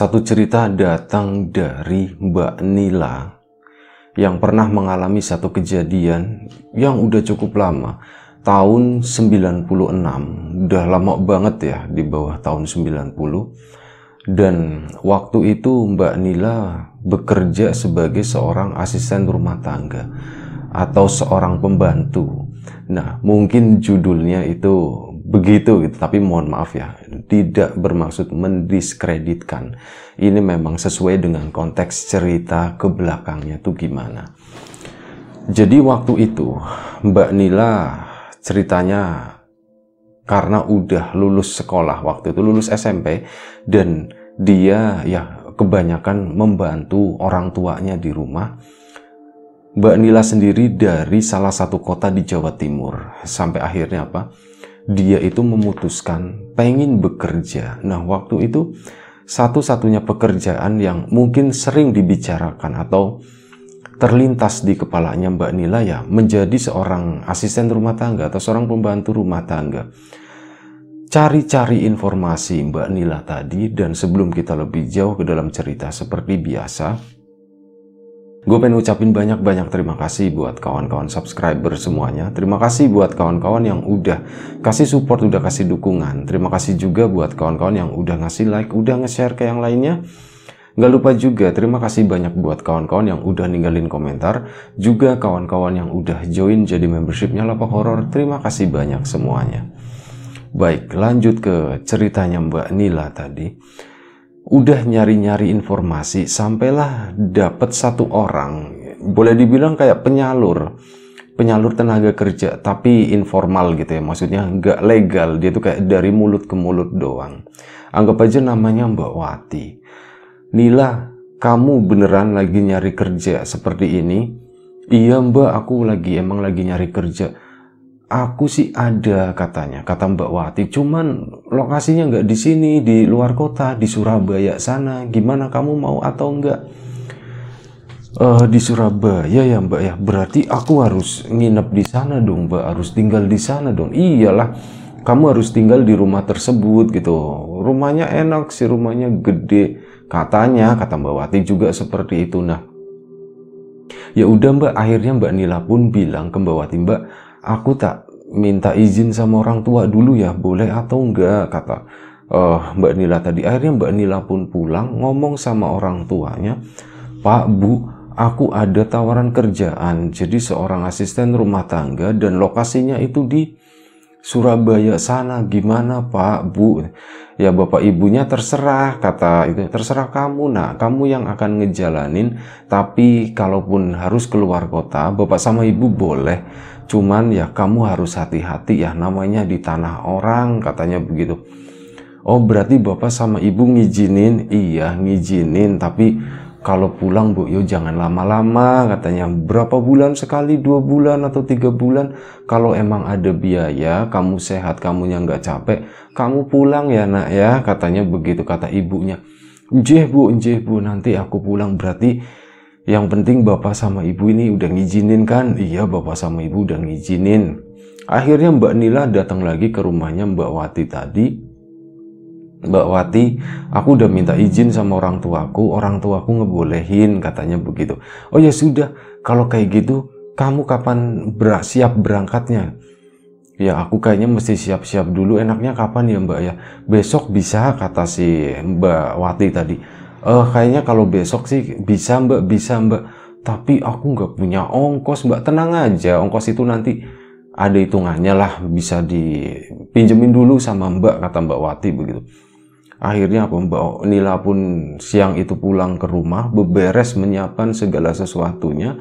Satu cerita datang dari Mbak Nila yang pernah mengalami satu kejadian yang udah cukup lama, tahun 96. Udah lama banget ya di bawah tahun 90. Dan waktu itu Mbak Nila bekerja sebagai seorang asisten rumah tangga atau seorang pembantu. Nah, mungkin judulnya itu begitu gitu, tapi mohon maaf ya tidak bermaksud mendiskreditkan. Ini memang sesuai dengan konteks cerita ke belakangnya tuh gimana. Jadi waktu itu Mbak Nila ceritanya karena udah lulus sekolah waktu itu lulus SMP dan dia ya kebanyakan membantu orang tuanya di rumah. Mbak Nila sendiri dari salah satu kota di Jawa Timur sampai akhirnya apa? dia itu memutuskan pengen bekerja. Nah, waktu itu satu-satunya pekerjaan yang mungkin sering dibicarakan atau terlintas di kepalanya Mbak Nila ya menjadi seorang asisten rumah tangga atau seorang pembantu rumah tangga. Cari-cari informasi Mbak Nila tadi dan sebelum kita lebih jauh ke dalam cerita seperti biasa, Gue pengen ucapin banyak-banyak terima kasih buat kawan-kawan subscriber semuanya. Terima kasih buat kawan-kawan yang udah kasih support, udah kasih dukungan. Terima kasih juga buat kawan-kawan yang udah ngasih like, udah nge-share ke yang lainnya. Gak lupa juga terima kasih banyak buat kawan-kawan yang udah ninggalin komentar. Juga kawan-kawan yang udah join jadi membershipnya Lapak Horor. Terima kasih banyak semuanya. Baik, lanjut ke ceritanya Mbak Nila tadi udah nyari-nyari informasi sampailah dapat satu orang boleh dibilang kayak penyalur penyalur tenaga kerja tapi informal gitu ya maksudnya nggak legal dia tuh kayak dari mulut ke mulut doang anggap aja namanya Mbak Wati Nila kamu beneran lagi nyari kerja seperti ini iya Mbak aku lagi emang lagi nyari kerja aku sih ada katanya, kata Mbak Wati. Cuman lokasinya nggak di sini, di luar kota, di Surabaya sana. Gimana kamu mau atau enggak? Uh, eh, di Surabaya ya Mbak ya. Berarti aku harus nginep di sana dong Mbak, harus tinggal di sana dong. Iyalah, kamu harus tinggal di rumah tersebut gitu. Rumahnya enak sih, rumahnya gede. Katanya, kata Mbak Wati juga seperti itu. Nah, ya udah Mbak, akhirnya Mbak Nila pun bilang ke Mbak Wati, Mbak, aku tak minta izin sama orang tua dulu ya boleh atau enggak kata uh, Mbak Nila tadi akhirnya Mbak Nila pun pulang ngomong sama orang tuanya Pak Bu aku ada tawaran kerjaan jadi seorang asisten rumah tangga dan lokasinya itu di Surabaya sana gimana Pak Bu ya Bapak Ibunya terserah kata itu terserah kamu nah kamu yang akan ngejalanin tapi kalaupun harus keluar kota Bapak sama Ibu boleh Cuman ya kamu harus hati-hati ya namanya di tanah orang katanya begitu. Oh berarti bapak sama ibu ngijinin Iya ngijinin tapi kalau pulang Bu Yo jangan lama-lama katanya berapa bulan sekali dua bulan atau tiga bulan kalau emang ada biaya kamu sehat kamu yang nggak capek kamu pulang ya nak ya katanya begitu kata ibunya jeh bu, jeh bu, nanti aku pulang berarti yang penting bapak sama ibu ini udah ngizinin kan? Iya bapak sama ibu udah ngizinin. Akhirnya Mbak Nila datang lagi ke rumahnya Mbak Wati tadi. Mbak Wati, aku udah minta izin sama orang tuaku, orang tuaku ngebolehin katanya begitu. Oh ya sudah, kalau kayak gitu kamu kapan ber siap berangkatnya? Ya aku kayaknya mesti siap-siap dulu enaknya kapan ya mbak ya? Besok bisa kata si mbak Wati tadi. Eh, kayaknya kalau besok sih bisa mbak bisa mbak tapi aku nggak punya ongkos mbak tenang aja ongkos itu nanti ada hitungannya lah bisa dipinjemin dulu sama mbak kata mbak Wati begitu akhirnya apa mbak oh, Nila pun siang itu pulang ke rumah beberes menyiapkan segala sesuatunya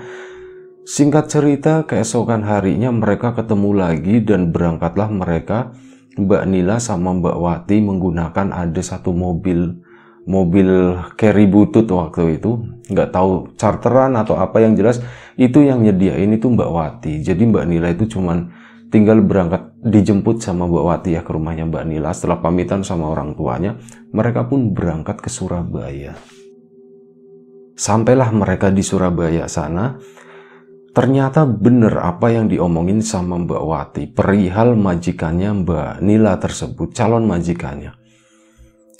singkat cerita keesokan harinya mereka ketemu lagi dan berangkatlah mereka Mbak Nila sama Mbak Wati menggunakan ada satu mobil mobil carry butut waktu itu nggak tahu charteran atau apa yang jelas itu yang nyediain itu Mbak Wati jadi Mbak Nila itu cuman tinggal berangkat dijemput sama Mbak Wati ya ke rumahnya Mbak Nila setelah pamitan sama orang tuanya mereka pun berangkat ke Surabaya sampailah mereka di Surabaya sana Ternyata bener apa yang diomongin sama Mbak Wati perihal majikannya Mbak Nila tersebut, calon majikannya.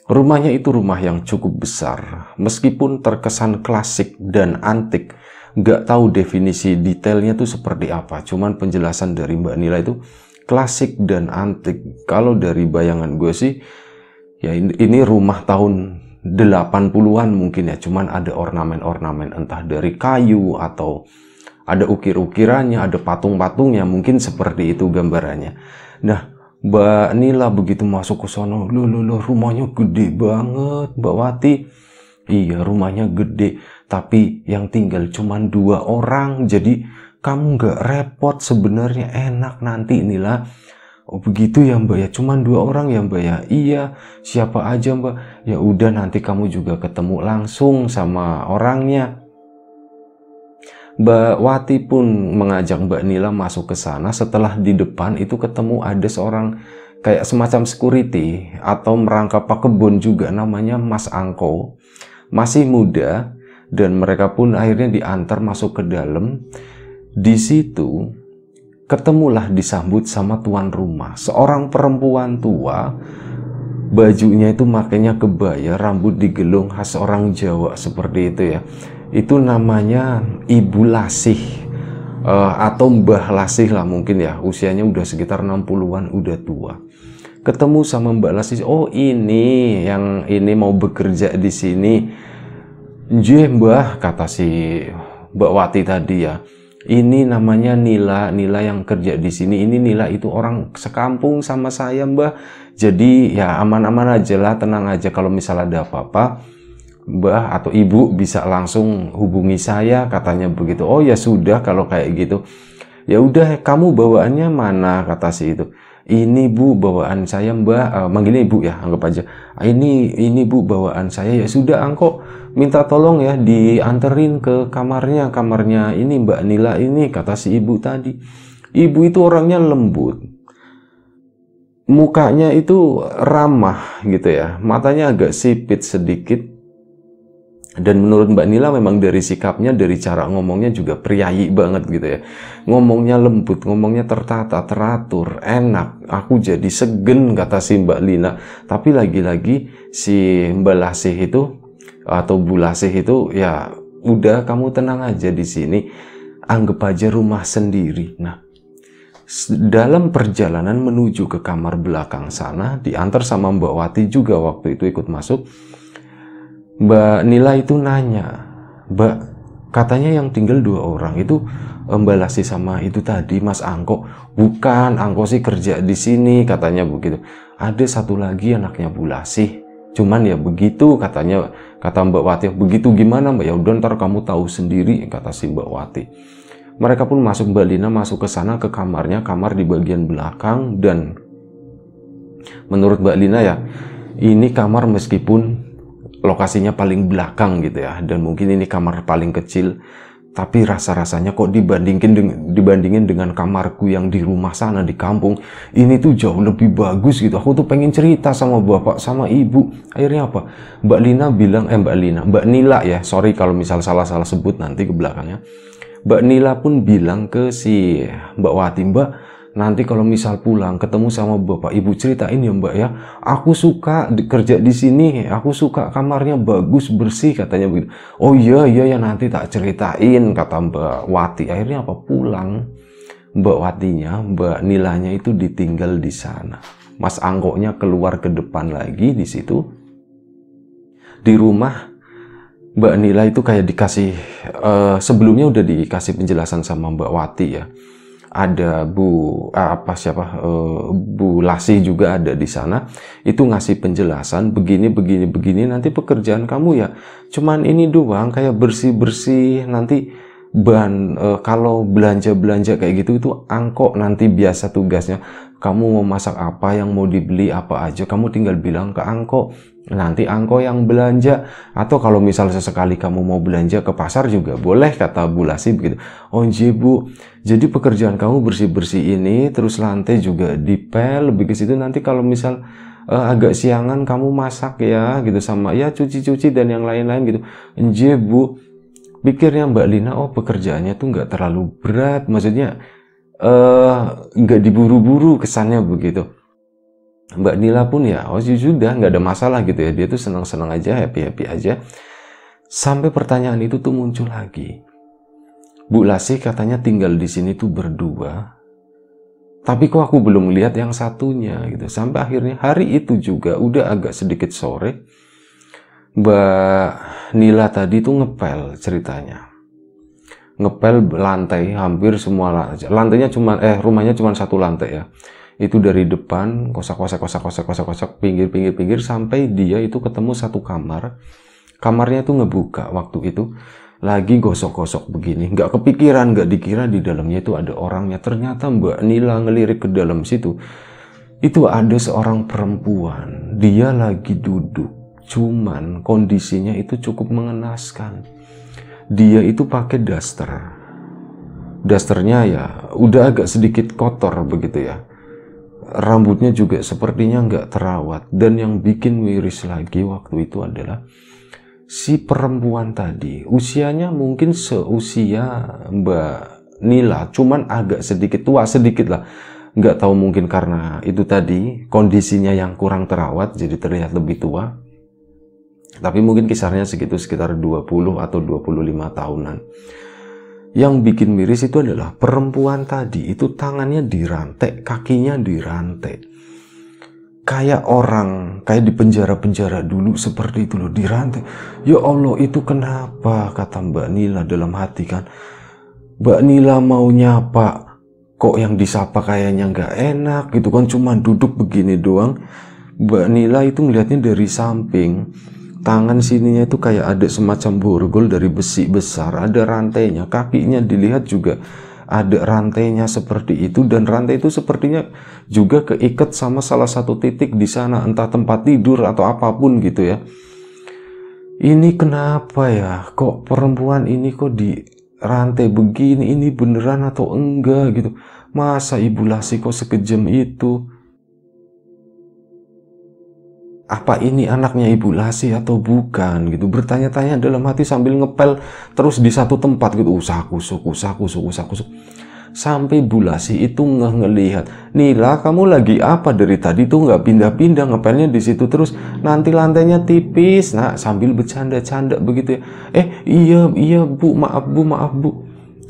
Rumahnya itu rumah yang cukup besar, meskipun terkesan klasik dan antik. Gak tahu definisi detailnya tuh seperti apa, cuman penjelasan dari Mbak Nila itu klasik dan antik. Kalau dari bayangan gue sih, ya ini, rumah tahun 80-an mungkin ya, cuman ada ornamen-ornamen entah dari kayu atau ada ukir-ukirannya, ada patung-patungnya, mungkin seperti itu gambarannya. Nah, Mbak Nila begitu masuk ke sono, lo lo lo rumahnya gede banget, Mbak Wati. Iya, rumahnya gede, tapi yang tinggal cuma dua orang, jadi kamu gak repot sebenarnya enak nanti Nila. Oh begitu ya Mbak ya, cuma dua orang ya Mbak ya. Iya, siapa aja Mbak? Ya udah nanti kamu juga ketemu langsung sama orangnya. Mbak Wati pun mengajak Mbak Nila masuk ke sana setelah di depan itu ketemu ada seorang kayak semacam security atau merangkap pak kebun juga namanya Mas Angko masih muda dan mereka pun akhirnya diantar masuk ke dalam di situ ketemulah disambut sama tuan rumah seorang perempuan tua bajunya itu makanya kebaya rambut digelung khas orang Jawa seperti itu ya itu namanya ibu lasih uh, atau mbah lasih lah mungkin ya usianya udah sekitar 60-an udah tua ketemu sama mbak lasih oh ini yang ini mau bekerja di sini Jeh mbah kata si mbak Wati tadi ya ini namanya Nila, Nila yang kerja di sini. Ini Nila itu orang sekampung sama saya, Mbah. Jadi ya aman-aman aja lah, tenang aja kalau misalnya ada apa-apa Mbah atau Ibu bisa langsung hubungi saya katanya begitu. Oh ya sudah kalau kayak gitu. Ya udah kamu bawaannya mana kata si itu. Ini Bu bawaan saya mbah uh, manggilnya Ibu ya anggap aja. Ah, ini ini Bu bawaan saya ya sudah angko minta tolong ya dianterin ke kamarnya kamarnya ini Mbak Nila ini kata si Ibu tadi. Ibu itu orangnya lembut mukanya itu ramah gitu ya matanya agak sipit sedikit dan menurut Mbak Nila memang dari sikapnya, dari cara ngomongnya juga priayi banget gitu ya. Ngomongnya lembut, ngomongnya tertata, teratur, enak. Aku jadi segen kata si Mbak Lina. Tapi lagi-lagi si Mbak Lasih itu atau Bu Lasih itu ya udah kamu tenang aja di sini. Anggap aja rumah sendiri. Nah, dalam perjalanan menuju ke kamar belakang sana diantar sama Mbak Wati juga waktu itu ikut masuk Mbak Nila itu nanya, Mbak katanya yang tinggal dua orang itu Mbak sih sama itu tadi Mas Angko. Bukan, Angko sih kerja di sini katanya begitu. Ada satu lagi anaknya Bu Lasi Cuman ya begitu katanya kata Mbak Wati. Begitu gimana Mbak? Ya udah ntar kamu tahu sendiri kata si Mbak Wati. Mereka pun masuk Mbak Lina masuk ke sana ke kamarnya, kamar di bagian belakang dan menurut Mbak Lina ya ini kamar meskipun lokasinya paling belakang gitu ya dan mungkin ini kamar paling kecil tapi rasa-rasanya kok dibandingin dengan, dibandingin dengan kamarku yang di rumah sana di kampung ini tuh jauh lebih bagus gitu aku tuh pengen cerita sama bapak sama ibu akhirnya apa Mbak Lina bilang eh Mbak Lina Mbak Nila ya sorry kalau misal salah-salah sebut nanti ke belakangnya Mbak Nila pun bilang ke si Mbak Wati Mbak nanti kalau misal pulang ketemu sama bapak ibu ceritain ya mbak ya aku suka kerja di sini aku suka kamarnya bagus bersih katanya begitu oh iya iya ya nanti tak ceritain kata mbak Wati akhirnya apa pulang mbak Watinya mbak Nilanya itu ditinggal di sana Mas Angkoknya keluar ke depan lagi di situ di rumah Mbak Nila itu kayak dikasih uh, sebelumnya udah dikasih penjelasan sama Mbak Wati ya ada Bu eh, apa siapa eh, Bu Lasih juga ada di sana itu ngasih penjelasan begini begini begini nanti pekerjaan kamu ya cuman ini doang kayak bersih bersih nanti ban eh, kalau belanja belanja kayak gitu itu angkok nanti biasa tugasnya kamu mau masak apa yang mau dibeli apa aja kamu tinggal bilang ke angkok nanti angko yang belanja atau kalau misal sesekali kamu mau belanja ke pasar juga boleh kata Bu Lasi begitu Onji oh, Bu jadi pekerjaan kamu bersih-bersih ini terus lantai juga dipel lebih ke situ nanti kalau misal uh, agak siangan kamu masak ya gitu sama ya cuci-cuci dan yang lain-lain gitu Onji Bu pikirnya Mbak Lina oh pekerjaannya tuh nggak terlalu berat maksudnya eh, nggak uh, diburu-buru kesannya begitu Mbak Nila pun ya oh sudah iya nggak ada masalah gitu ya dia tuh seneng seneng aja happy happy aja sampai pertanyaan itu tuh muncul lagi Bu Lasi katanya tinggal di sini tuh berdua tapi kok aku belum lihat yang satunya gitu sampai akhirnya hari itu juga udah agak sedikit sore Mbak Nila tadi tuh ngepel ceritanya ngepel lantai hampir semua lantainya cuma eh rumahnya cuma satu lantai ya itu dari depan kosak kosak kosak kosak kosak kosak pinggir pinggir pinggir sampai dia itu ketemu satu kamar kamarnya tuh ngebuka waktu itu lagi gosok-gosok begini nggak kepikiran nggak dikira di dalamnya itu ada orangnya ternyata Mbak Nila ngelirik ke dalam situ itu ada seorang perempuan dia lagi duduk cuman kondisinya itu cukup mengenaskan dia itu pakai daster dasternya ya udah agak sedikit kotor begitu ya rambutnya juga sepertinya nggak terawat dan yang bikin miris lagi waktu itu adalah si perempuan tadi usianya mungkin seusia Mbak Nila cuman agak sedikit tua sedikit lah nggak tahu mungkin karena itu tadi kondisinya yang kurang terawat jadi terlihat lebih tua tapi mungkin kisarnya segitu sekitar 20 atau 25 tahunan yang bikin miris itu adalah perempuan tadi itu tangannya dirantai, kakinya dirantai. Kayak orang, kayak di penjara-penjara dulu seperti itu loh, dirantai. Ya Allah itu kenapa kata Mbak Nila dalam hati kan. Mbak Nila mau nyapa, kok yang disapa kayaknya nggak enak gitu kan, cuma duduk begini doang. Mbak Nila itu melihatnya dari samping tangan sininya itu kayak ada semacam borgol dari besi besar ada rantainya kakinya dilihat juga ada rantainya seperti itu dan rantai itu sepertinya juga keikat sama salah satu titik di sana entah tempat tidur atau apapun gitu ya ini kenapa ya kok perempuan ini kok di rantai begini ini beneran atau enggak gitu masa ibu lasi kok sekejam itu apa ini anaknya Ibu Lasi atau bukan gitu bertanya-tanya dalam hati sambil ngepel terus di satu tempat gitu usah kusuk usah kusuk usah kusuk sampai Bu Lasi itu nggak ngelihat Nila kamu lagi apa dari tadi tuh nggak pindah-pindah ngepelnya di situ terus nanti lantainya tipis nah sambil bercanda-canda begitu ya eh iya iya Bu maaf Bu maaf Bu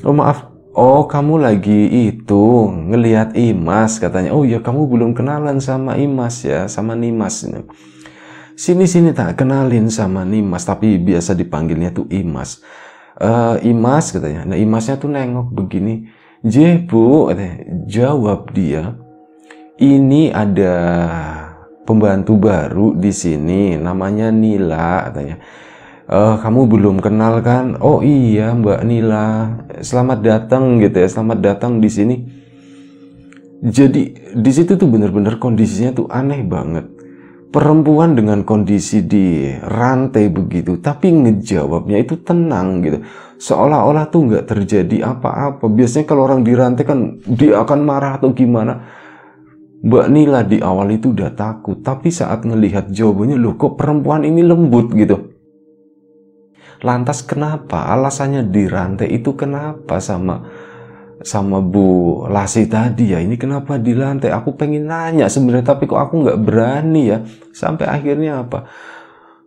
oh maaf Oh, kamu lagi itu ngelihat Imas katanya. Oh ya, kamu belum kenalan sama Imas ya, sama Nimas ini. Sini sini tak kenalin sama Nimas, tapi biasa dipanggilnya tuh Imas. Uh, Imas katanya. Nah, Imasnya tuh nengok begini. Jebo, bu, katanya. jawab dia. Ini ada pembantu baru di sini, namanya Nila katanya uh, kamu belum kenal kan? Oh iya Mbak Nila, selamat datang gitu ya, selamat datang di sini. Jadi di situ tuh bener-bener kondisinya tuh aneh banget. Perempuan dengan kondisi di rantai begitu, tapi ngejawabnya itu tenang gitu. Seolah-olah tuh nggak terjadi apa-apa. Biasanya kalau orang di rantai kan dia akan marah atau gimana. Mbak Nila di awal itu udah takut, tapi saat ngelihat jawabannya, loh kok perempuan ini lembut gitu Lantas kenapa? Alasannya di rantai itu kenapa sama sama Bu Lasi tadi ya? Ini kenapa di lantai? Aku pengen nanya sebenarnya tapi kok aku nggak berani ya. Sampai akhirnya apa?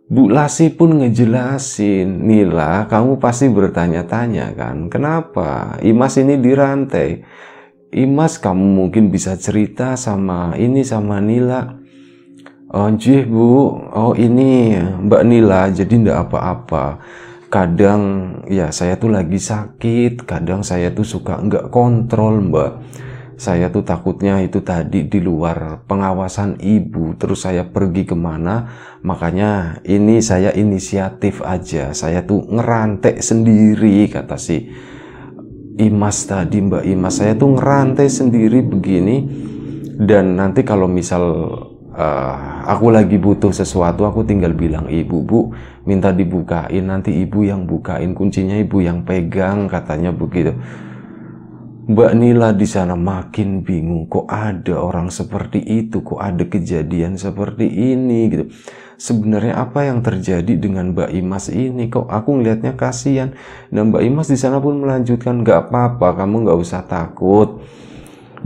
Bu Lasi pun ngejelasin, Nila, kamu pasti bertanya-tanya kan, kenapa Imas ini di rantai? Imas kamu mungkin bisa cerita sama ini sama Nila oh bu oh ini mbak Nila jadi ndak apa-apa kadang ya saya tuh lagi sakit kadang saya tuh suka nggak kontrol mbak saya tuh takutnya itu tadi di luar pengawasan ibu terus saya pergi kemana makanya ini saya inisiatif aja saya tuh ngerantek sendiri kata si Imas tadi Mbak Imas saya tuh ngerantek sendiri begini dan nanti kalau misal uh, aku lagi butuh sesuatu, aku tinggal bilang ibu, bu, minta dibukain, nanti ibu yang bukain, kuncinya ibu yang pegang, katanya begitu. Mbak Nila di sana makin bingung, kok ada orang seperti itu, kok ada kejadian seperti ini, gitu. Sebenarnya apa yang terjadi dengan Mbak Imas ini? Kok aku ngelihatnya kasihan. Dan nah, Mbak Imas di sana pun melanjutkan, nggak apa-apa, kamu nggak usah takut.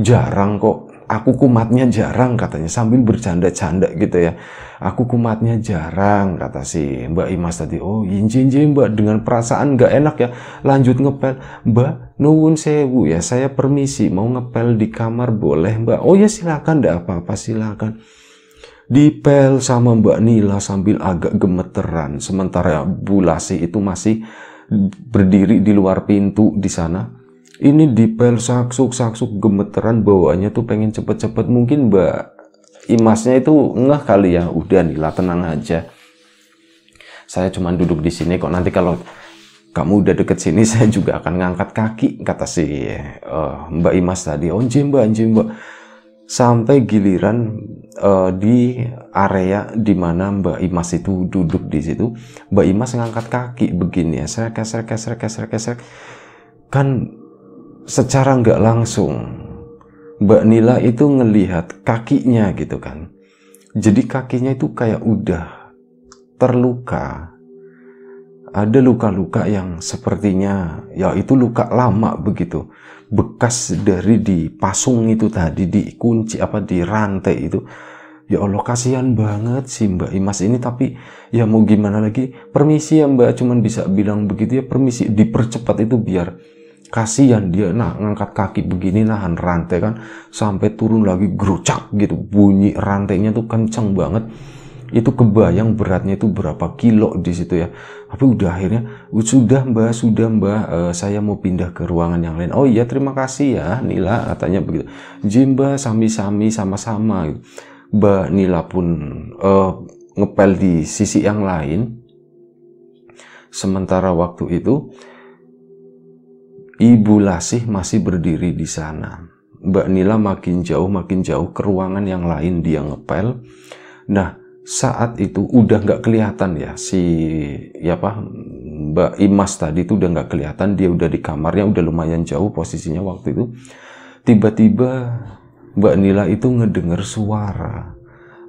Jarang kok aku kumatnya jarang katanya sambil bercanda-canda gitu ya. Aku kumatnya jarang kata si Mbak Imas tadi. Oh, injin-injin iya, Mbak dengan perasaan nggak enak ya. Lanjut ngepel. Mbak, nuwun sewu ya. Saya permisi mau ngepel di kamar boleh Mbak. Oh ya silakan, ndak apa-apa silakan. Dipel sama Mbak Nila sambil agak gemeteran. Sementara Bulasi itu masih berdiri di luar pintu di sana ini di dipel saksuk saksuk gemeteran bawaannya tuh pengen cepet-cepet mungkin mbak imasnya itu ngeh kali ya udah nila tenang aja saya cuma duduk di sini kok nanti kalau kamu udah deket sini saya juga akan ngangkat kaki kata si uh, mbak imas tadi onjim oh, mbak onjim mbak sampai giliran uh, di area dimana mbak imas itu duduk di situ mbak imas ngangkat kaki begini ya seret keser keser keser keser kan secara nggak langsung Mbak Nila itu ngelihat kakinya gitu kan. Jadi kakinya itu kayak udah terluka. Ada luka-luka yang sepertinya ya itu luka lama begitu. Bekas dari dipasung itu tadi dikunci apa di rantai itu. Ya Allah kasihan banget sih Mbak Imas ini tapi ya mau gimana lagi permisi ya Mbak cuman bisa bilang begitu ya permisi dipercepat itu biar kasihan dia nah ngangkat kaki begini nahan rantai kan sampai turun lagi gerucak gitu bunyi rantainya tuh kencang banget itu kebayang beratnya itu berapa kilo di situ ya tapi udah akhirnya sudah mbak sudah mbak uh, saya mau pindah ke ruangan yang lain oh iya terima kasih ya Nila katanya begitu Jimba sami-sami sama-sama gitu. mbak Nila pun uh, ngepel di sisi yang lain sementara waktu itu Ibu Lasih masih berdiri di sana. Mbak Nila makin jauh makin jauh ke ruangan yang lain dia ngepel. Nah saat itu udah nggak kelihatan ya si ya apa Mbak Imas tadi itu udah nggak kelihatan dia udah di kamarnya udah lumayan jauh posisinya waktu itu. Tiba-tiba Mbak Nila itu ngedenger suara.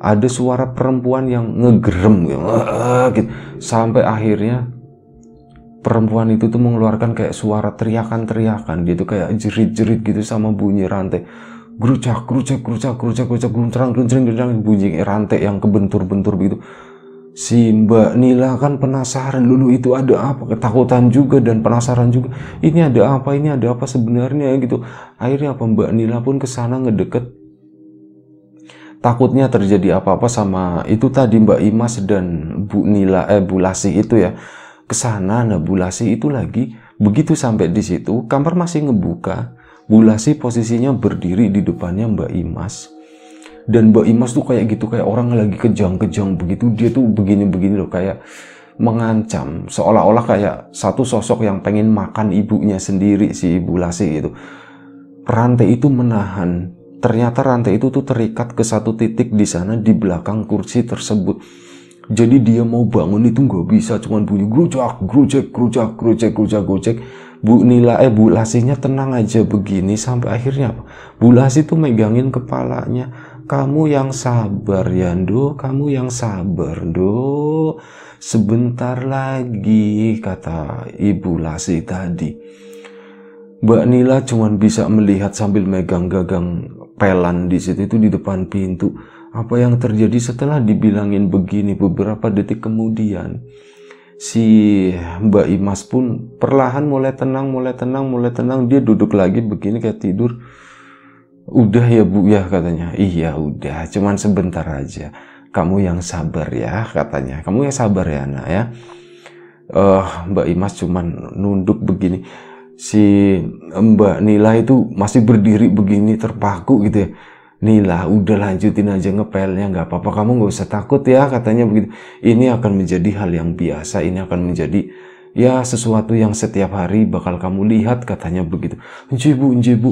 Ada suara perempuan yang ngegerem ah, gitu. Sampai akhirnya perempuan itu tuh mengeluarkan kayak suara teriakan-teriakan gitu kayak jerit-jerit gitu sama bunyi rantai gerucak gerucak gerucak gerucak gerucak geluncerang geluncerang geluncerang bunyi rantai yang kebentur-bentur begitu si Mbak Nila kan penasaran dulu itu ada apa ketakutan juga dan penasaran juga ini ada apa ini ada apa sebenarnya gitu akhirnya apa Mbak Nila pun kesana ngedeket takutnya terjadi apa-apa sama itu tadi Mbak Imas dan Bu Nila eh Bu Lasih itu ya ke sana nah bulasi itu lagi begitu sampai di situ kamar masih ngebuka bulasi posisinya berdiri di depannya Mbak Imas dan Mbak Imas tuh kayak gitu kayak orang lagi kejang-kejang begitu dia tuh begini-begini loh kayak mengancam seolah-olah kayak satu sosok yang pengen makan ibunya sendiri si bulasi gitu rantai itu menahan ternyata rantai itu tuh terikat ke satu titik di sana di belakang kursi tersebut jadi dia mau bangun itu nggak bisa cuman bunyi grucak, grucek, grucak, grucek, grucak, grucek. Bu Nila eh Bu Lasihnya tenang aja begini sampai akhirnya Bu Lasih tuh megangin kepalanya. Kamu yang sabar ya Yando, kamu yang sabar Do. Sebentar lagi kata Ibu Lasih tadi. Mbak Nila cuman bisa melihat sambil megang gagang pelan di situ itu di depan pintu apa yang terjadi setelah dibilangin begini beberapa detik kemudian, si Mbak Imas pun perlahan mulai tenang, mulai tenang, mulai tenang. Dia duduk lagi begini kayak tidur. Udah ya bu ya katanya. Iya udah, cuman sebentar aja. Kamu yang sabar ya katanya. Kamu yang sabar ya nak ya. Uh, Mbak Imas cuman nunduk begini si Mbak Nila itu masih berdiri begini terpaku gitu ya. Nila udah lanjutin aja ngepelnya nggak apa-apa kamu nggak usah takut ya katanya begitu ini akan menjadi hal yang biasa ini akan menjadi ya sesuatu yang setiap hari bakal kamu lihat katanya begitu enje bu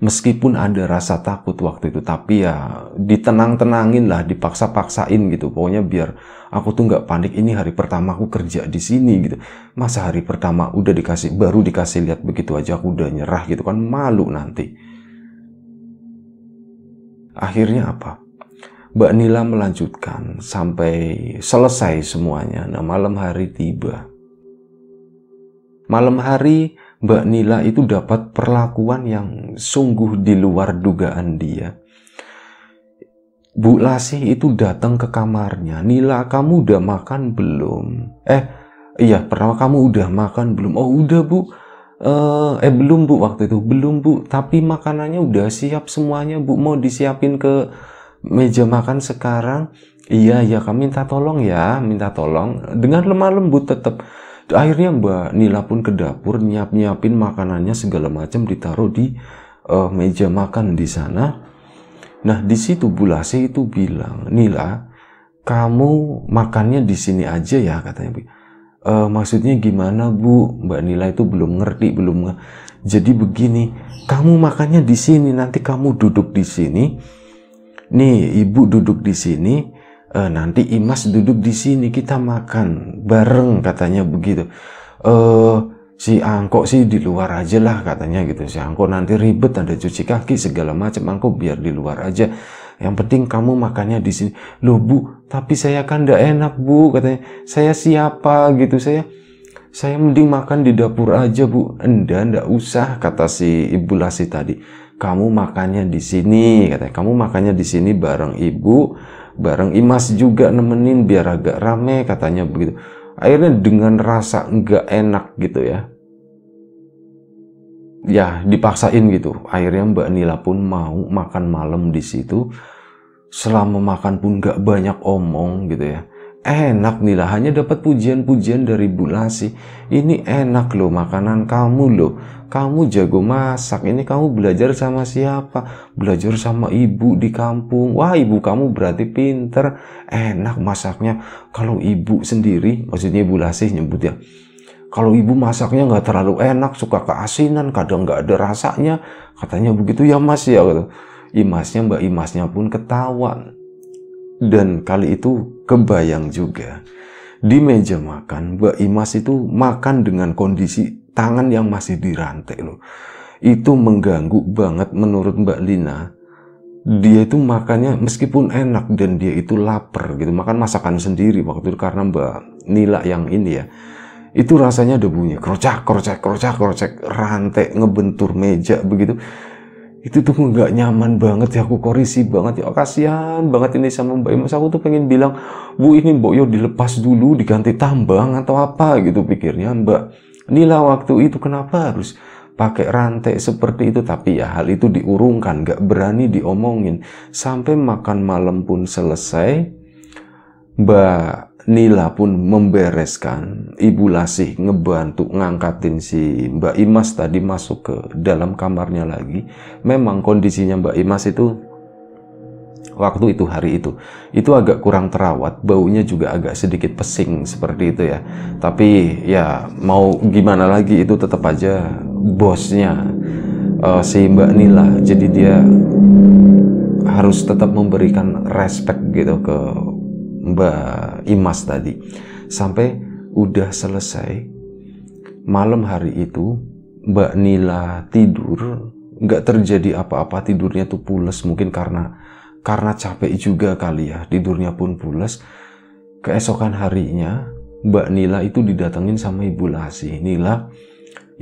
meskipun ada rasa takut waktu itu tapi ya ditenang-tenangin lah dipaksa-paksain gitu pokoknya biar aku tuh nggak panik ini hari pertama aku kerja di sini gitu masa hari pertama udah dikasih baru dikasih lihat begitu aja aku udah nyerah gitu kan malu nanti Akhirnya apa? Mbak Nila melanjutkan sampai selesai semuanya. Nah, malam hari tiba. Malam hari Mbak Nila itu dapat perlakuan yang sungguh di luar dugaan dia. Bu Lasih itu datang ke kamarnya. Nila, kamu udah makan belum? Eh, iya, pertama kamu udah makan belum? Oh, udah, Bu Uh, eh belum bu waktu itu belum bu tapi makanannya udah siap semuanya bu mau disiapin ke meja makan sekarang iya iya kami minta tolong ya minta tolong dengan lemah lembut tetap akhirnya mbak Nila pun ke dapur nyiap nyiapin makanannya segala macam ditaruh di uh, meja makan di sana nah di situ Bulase itu bilang Nila kamu makannya di sini aja ya katanya bu e, maksudnya gimana bu Mbak Nila itu belum ngerti belum nge jadi begini kamu makannya di sini nanti kamu duduk di sini nih ibu duduk di sini e, nanti Imas duduk di sini kita makan bareng katanya begitu e, si angkok sih di luar aja lah katanya gitu si angkok nanti ribet ada cuci kaki segala macam angkok biar di luar aja yang penting kamu makannya di sini. Loh bu, tapi saya kan ndak enak bu, katanya. Saya siapa gitu, saya saya mending makan di dapur aja bu. Anda ndak usah, kata si ibu Lasi tadi. Kamu makannya di sini, katanya. Kamu makannya di sini bareng ibu, bareng Imas juga nemenin biar agak rame, katanya begitu. Akhirnya dengan rasa nggak enak gitu ya, ya dipaksain gitu. Akhirnya Mbak Nila pun mau makan malam di situ. Selama makan pun gak banyak omong gitu ya. Enak Nila, hanya dapat pujian-pujian dari Bu Lasi. Ini enak loh makanan kamu loh. Kamu jago masak, ini kamu belajar sama siapa? Belajar sama ibu di kampung. Wah ibu kamu berarti pinter. Enak masaknya. Kalau ibu sendiri, maksudnya Bu Lasi nyebut ya kalau ibu masaknya nggak terlalu enak, suka keasinan, kadang nggak ada rasanya. Katanya begitu ya mas ya. Gitu. Imasnya mbak Imasnya pun ketawa. Dan kali itu kebayang juga. Di meja makan, mbak Imas itu makan dengan kondisi tangan yang masih dirantai loh. Itu mengganggu banget menurut mbak Lina dia itu makannya meskipun enak dan dia itu lapar gitu makan masakan sendiri waktu itu karena Mbak Nila yang ini ya itu rasanya debunya krocak krocak krocak krocak rantai ngebentur meja begitu itu tuh nggak nyaman banget ya aku korisi banget ya oh, kasihan banget ini sama Mbak Imas aku tuh pengen bilang Bu ini Mbak Yo dilepas dulu diganti tambang atau apa gitu pikirnya Mbak inilah waktu itu kenapa harus pakai rantai seperti itu tapi ya hal itu diurungkan nggak berani diomongin sampai makan malam pun selesai Mbak Nila pun membereskan. Ibu Lasih ngebantu ngangkatin si Mbak Imas tadi masuk ke dalam kamarnya lagi. Memang kondisinya Mbak Imas itu waktu itu hari itu itu agak kurang terawat baunya juga agak sedikit pesing seperti itu ya tapi ya mau gimana lagi itu tetap aja bosnya uh, si Mbak Nila jadi dia harus tetap memberikan respect gitu ke Mbak Imas tadi. Sampai udah selesai malam hari itu Mbak Nila tidur nggak terjadi apa-apa tidurnya tuh pules mungkin karena karena capek juga kali ya tidurnya pun pules keesokan harinya Mbak Nila itu didatengin sama Ibu Lasi Nila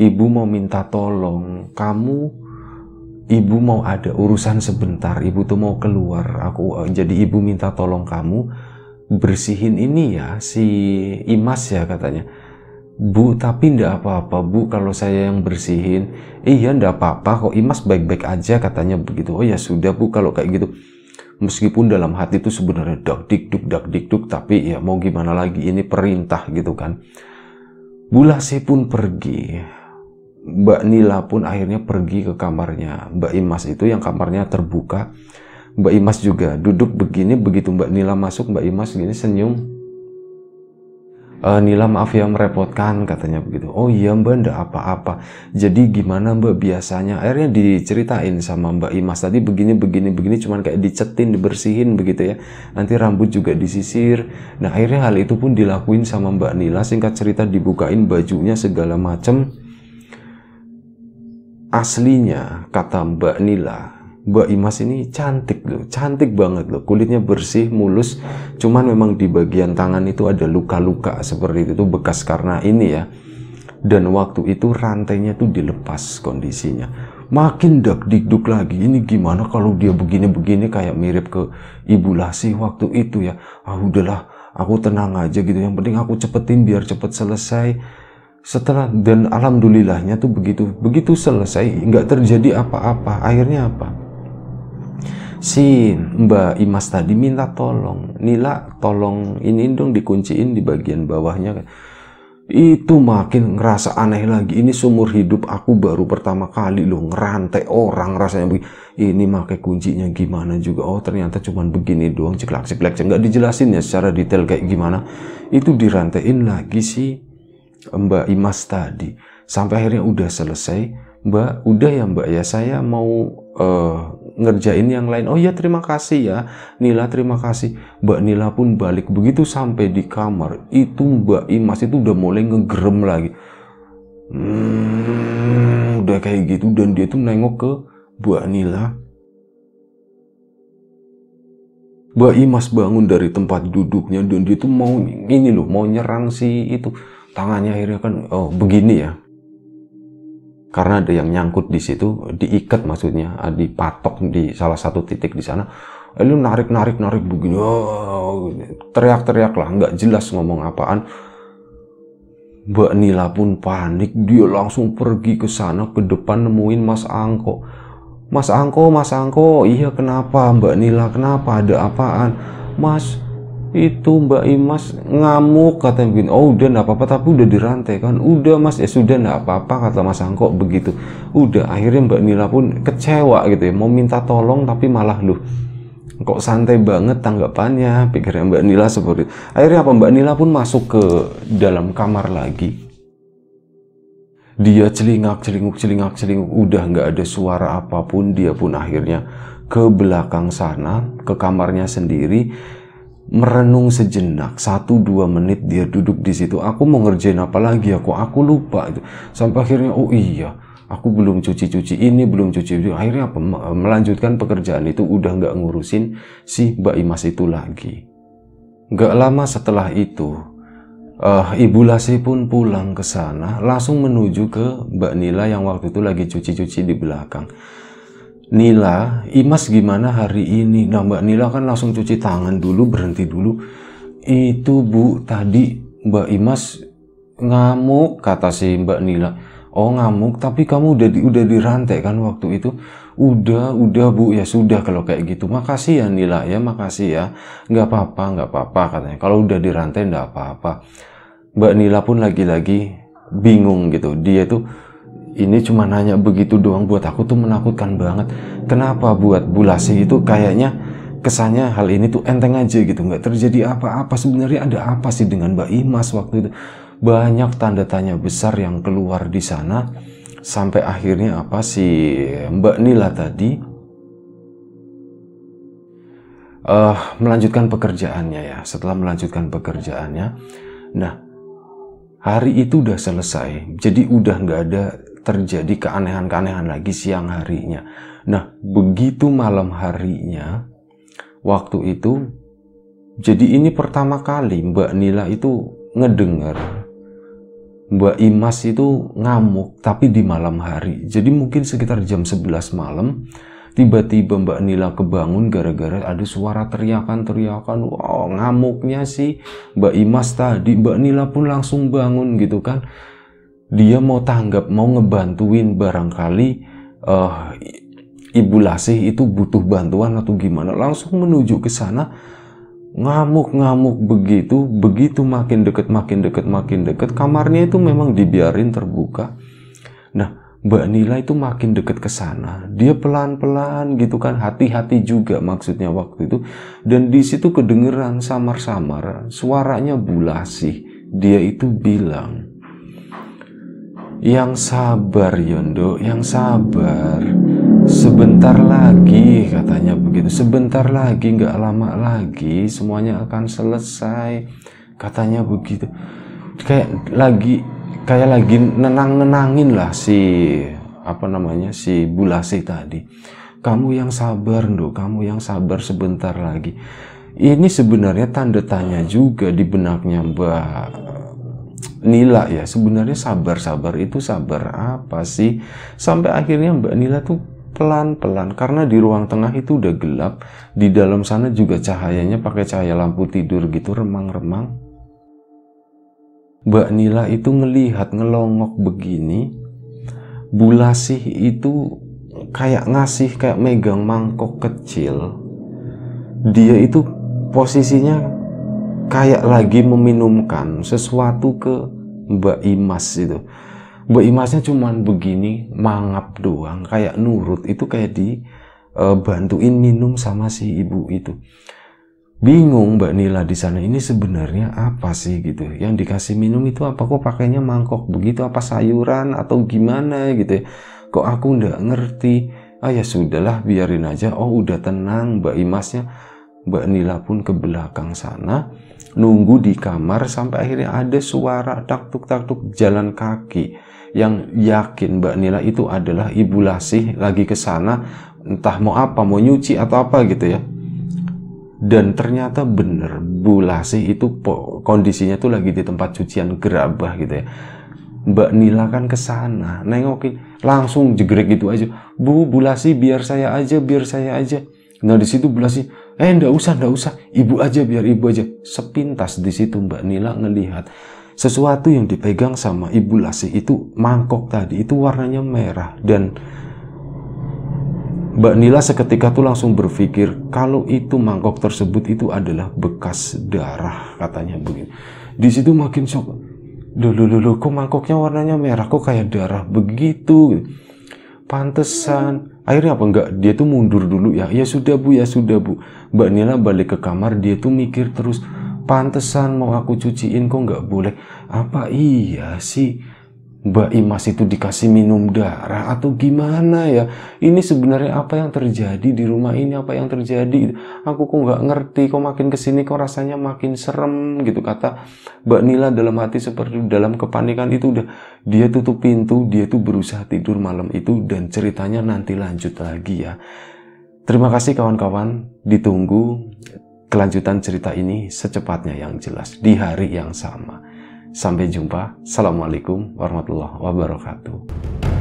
Ibu mau minta tolong kamu Ibu mau ada urusan sebentar Ibu tuh mau keluar aku jadi Ibu minta tolong kamu bersihin ini ya si Imas ya katanya Bu tapi ndak apa-apa Bu kalau saya yang bersihin iya ndak apa-apa kok Imas baik-baik aja katanya begitu oh ya sudah Bu kalau kayak gitu meskipun dalam hati itu sebenarnya dak dikduk dak dikduk tapi ya mau gimana lagi ini perintah gitu kan Bulasi pun pergi Mbak Nila pun akhirnya pergi ke kamarnya Mbak Imas itu yang kamarnya terbuka Mbak Imas juga duduk begini begitu Mbak Nila masuk Mbak Imas gini senyum e, Nila maaf ya merepotkan katanya begitu oh iya Mbak ndak apa-apa jadi gimana Mbak biasanya akhirnya diceritain sama Mbak Imas tadi begini begini begini cuman kayak dicetin dibersihin begitu ya nanti rambut juga disisir nah akhirnya hal itu pun dilakuin sama Mbak Nila singkat cerita dibukain bajunya segala macem aslinya kata Mbak Nila Mbak Imas ini cantik loh, cantik banget loh. Kulitnya bersih, mulus, cuman memang di bagian tangan itu ada luka-luka seperti itu, bekas karena ini ya. Dan waktu itu rantainya tuh dilepas kondisinya. Makin dak dikduk lagi, ini gimana kalau dia begini-begini kayak mirip ke Ibu Lasi waktu itu ya. Ah udahlah, aku tenang aja gitu, yang penting aku cepetin biar cepet selesai setelah dan alhamdulillahnya tuh begitu begitu selesai nggak terjadi apa-apa akhirnya apa si Mbak Imas tadi minta tolong Nila tolong ini dong dikunciin di bagian bawahnya itu makin ngerasa aneh lagi ini seumur hidup aku baru pertama kali loh ngerantai orang rasanya begini ini pakai kuncinya gimana juga oh ternyata cuman begini doang ceklak ceklak nggak dijelasin ya secara detail kayak gimana itu dirantaiin lagi sih Mbak Imas tadi sampai akhirnya udah selesai Mbak udah ya Mbak ya saya mau uh, ngerjain yang lain oh iya terima kasih ya Nila terima kasih Mbak Nila pun balik begitu sampai di kamar itu Mbak Imas itu udah mulai ngegerem lagi hmm, udah kayak gitu dan dia tuh nengok ke Mbak Nila Mbak Imas bangun dari tempat duduknya dan dia tuh mau ini loh mau nyerang si itu tangannya akhirnya kan oh begini ya karena ada yang nyangkut di situ, diikat maksudnya, ah, dipatok di salah satu titik di sana. Eh, lu narik narik narik begini, oh, teriak-teriak lah, nggak jelas ngomong apaan. Mbak Nila pun panik, dia langsung pergi ke sana ke depan nemuin Mas Angko. Mas Angko, Mas Angko, iya kenapa Mbak Nila kenapa ada apaan? Mas, itu Mbak Imas ngamuk kata begini oh udah nggak apa-apa tapi udah dirantai kan udah Mas ya sudah nggak apa-apa kata Mas Angkok begitu udah akhirnya Mbak Nila pun kecewa gitu ya mau minta tolong tapi malah loh kok santai banget tanggapannya pikirnya Mbak Nila seperti itu. akhirnya apa Mbak Nila pun masuk ke dalam kamar lagi dia celingak celinguk celingak celinguk udah nggak ada suara apapun dia pun akhirnya ke belakang sana ke kamarnya sendiri merenung sejenak satu dua menit dia duduk di situ aku mau ngerjain apa lagi aku aku lupa itu sampai akhirnya oh iya aku belum cuci cuci ini belum cuci itu akhirnya apa melanjutkan pekerjaan itu udah nggak ngurusin si Mbak Imas itu lagi nggak lama setelah itu uh, Ibu Lasi pun pulang ke sana langsung menuju ke Mbak Nila yang waktu itu lagi cuci cuci di belakang Nila, Imas gimana hari ini? Nah Mbak Nila kan langsung cuci tangan dulu, berhenti dulu. Itu Bu, tadi Mbak Imas ngamuk, kata si Mbak Nila. Oh ngamuk, tapi kamu udah di, udah dirantai kan waktu itu? Udah, udah Bu, ya sudah kalau kayak gitu. Makasih ya Nila, ya makasih ya. Nggak apa-apa, nggak apa-apa katanya. Kalau udah dirantai nggak apa-apa. Mbak Nila pun lagi-lagi bingung gitu. Dia tuh ini cuma nanya begitu doang buat aku tuh menakutkan banget. Kenapa buat Bulasi itu kayaknya kesannya hal ini tuh enteng aja gitu, nggak terjadi apa-apa. Sebenarnya ada apa sih dengan Mbak Imas waktu itu? Banyak tanda tanya besar yang keluar di sana sampai akhirnya apa sih Mbak Nila tadi uh, melanjutkan pekerjaannya ya. Setelah melanjutkan pekerjaannya, nah hari itu udah selesai, jadi udah nggak ada terjadi keanehan-keanehan lagi siang harinya. Nah, begitu malam harinya, waktu itu, jadi ini pertama kali Mbak Nila itu ngedenger Mbak Imas itu ngamuk, tapi di malam hari. Jadi mungkin sekitar jam 11 malam, tiba-tiba Mbak Nila kebangun gara-gara ada suara teriakan-teriakan. Wow, ngamuknya sih Mbak Imas tadi. Mbak Nila pun langsung bangun gitu kan dia mau tanggap mau ngebantuin barangkali uh, ibu Lasih itu butuh bantuan atau gimana langsung menuju ke sana ngamuk-ngamuk begitu begitu makin deket makin deket makin deket kamarnya itu memang dibiarin terbuka nah Mbak Nila itu makin deket ke sana dia pelan-pelan gitu kan hati-hati juga maksudnya waktu itu dan di situ kedengeran samar-samar suaranya Bulasih. dia itu bilang yang sabar Yondo, yang sabar. Sebentar lagi katanya begitu. Sebentar lagi, nggak lama lagi semuanya akan selesai. Katanya begitu. Kayak lagi kayak lagi nenang-nenangin lah si apa namanya si Bulasi tadi. Kamu yang sabar, Ndo. Kamu yang sabar sebentar lagi. Ini sebenarnya tanda tanya juga di benaknya Mbak Nila ya sebenarnya sabar-sabar itu sabar apa sih sampai akhirnya Mbak Nila tuh pelan-pelan karena di ruang tengah itu udah gelap di dalam sana juga cahayanya pakai cahaya lampu tidur gitu remang-remang Mbak Nila itu melihat ngelongok begini Bulasih itu kayak ngasih kayak megang mangkok kecil dia itu posisinya kayak lagi meminumkan sesuatu ke Mbak Imas itu. Mbak Imasnya cuman begini, mangap doang, kayak nurut. Itu kayak dibantuin eh, minum sama si ibu itu. Bingung Mbak Nila di sana ini sebenarnya apa sih gitu? Yang dikasih minum itu apa kok pakainya mangkok begitu? Apa sayuran atau gimana gitu? Ya. Kok aku ndak ngerti? Ah ya sudahlah biarin aja. Oh udah tenang Mbak Imasnya. Mbak Nila pun ke belakang sana nunggu di kamar sampai akhirnya ada suara taktuk taktuk jalan kaki yang yakin Mbak Nila itu adalah Ibu Lasih lagi ke sana entah mau apa, mau nyuci atau apa gitu ya. Dan ternyata bener Bu Lasih itu kondisinya tuh lagi di tempat cucian gerabah gitu ya. Mbak Nila kan ke sana, nengokin langsung jegrek gitu aja. Bu, Bu Lasih biar saya aja, biar saya aja. Nah disitu Bu Lasih eh ndak usah ndak usah ibu aja biar ibu aja sepintas di situ Mbak Nila ngelihat sesuatu yang dipegang sama ibu Lasi itu mangkok tadi itu warnanya merah dan Mbak Nila seketika tuh langsung berpikir kalau itu mangkok tersebut itu adalah bekas darah katanya begini. Di situ makin shock. Loh, loh, kok mangkoknya warnanya merah kok kayak darah begitu pantesan akhirnya apa enggak dia tuh mundur dulu ya ya sudah bu ya sudah bu mbak Nila balik ke kamar dia tuh mikir terus pantesan mau aku cuciin kok enggak boleh apa iya sih Mbak Imas itu dikasih minum darah atau gimana ya? Ini sebenarnya apa yang terjadi di rumah ini? Apa yang terjadi? Aku kok nggak ngerti. Kok makin kesini kok rasanya makin serem gitu kata Mbak Nila dalam hati seperti dalam kepanikan itu udah dia tutup pintu, dia tuh berusaha tidur malam itu dan ceritanya nanti lanjut lagi ya. Terima kasih kawan-kawan, ditunggu kelanjutan cerita ini secepatnya yang jelas di hari yang sama. Sampai jumpa. Assalamualaikum warahmatullahi wabarakatuh.